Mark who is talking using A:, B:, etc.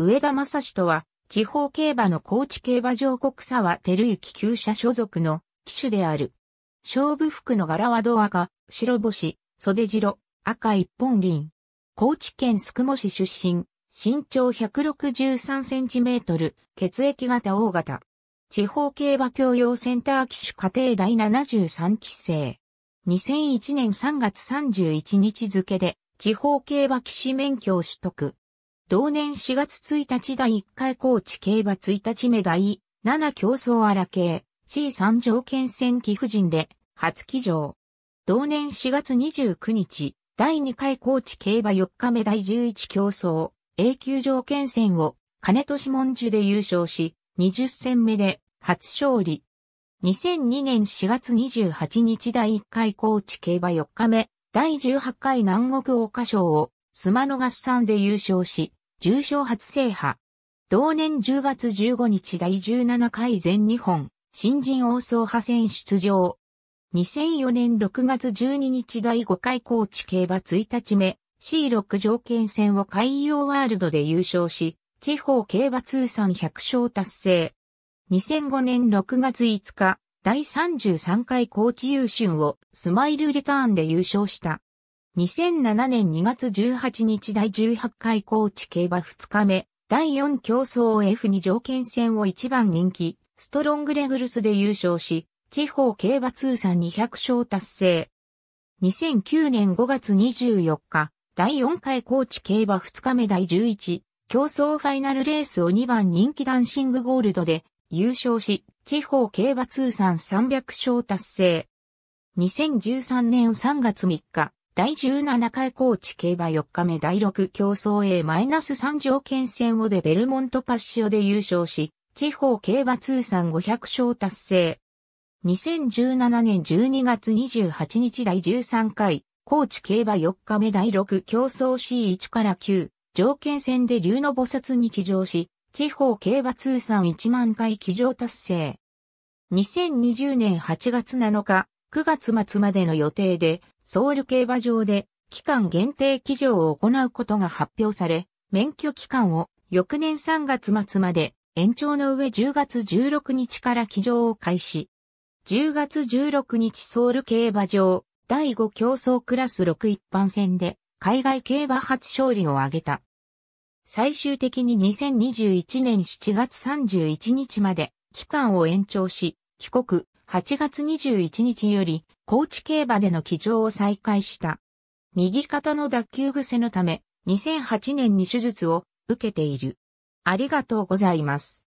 A: 上田正史とは、地方競馬の高知競馬場国沢照之旧社所属の騎手である。勝負服の柄はドアが白星、袖白、赤一本輪。高知県宿毛市出身、身長163センチメートル、血液型大型。地方競馬教養センター騎手家庭第73期生。2001年3月31日付で、地方競馬騎士免許を取得。同年4月1日第1回高知競馬1日目第7競争荒系 C3 条件戦貴婦人で初騎乗。同年4月29日第2回高知競馬4日目第11競争 A 級条件戦を金戸文樹で優勝し20戦目で初勝利。2002年4月28日第1回高知競馬4日目第18回南国桜花賞をスマノガスさんで優勝し、重賞初制覇。同年10月15日第17回全日本新人王総派戦出場。2004年6月12日第5回高知競馬1日目 C6 条件戦を海洋ワールドで優勝し、地方競馬通算100勝達成。2005年6月5日、第33回高知優春をスマイルリターンで優勝した。2007年2月18日第18回高知競馬2日目、第4競争 F2 条件戦を1番人気、ストロングレグルスで優勝し、地方競馬通算200勝達成。2009年5月24日、第4回高知競馬2日目第11、競争ファイナルレースを2番人気ダンシングゴールドで優勝し、地方競馬通算300勝達成。2013年3月3日、第17回高知競馬4日目第6競争 A-3 条件戦をでベルモントパッシオで優勝し、地方競馬通算500勝達成。2017年12月28日第13回、高知競馬4日目第6競争 C1 から9、条件戦で竜の菩薩に騎乗し、地方競馬通算1万回騎乗達成。2020年8月7日、9月末までの予定で、ソウル競馬場で期間限定騎乗を行うことが発表され、免許期間を翌年3月末まで延長の上10月16日から騎乗を開始。10月16日ソウル競馬場第5競争クラス6一般戦で海外競馬初勝利を挙げた。最終的に2021年7月31日まで期間を延長し、帰国、8月21日より、高知競馬での騎乗を再開した。右肩の脱臼癖のため、2008年に手術を受けている。ありがとうございます。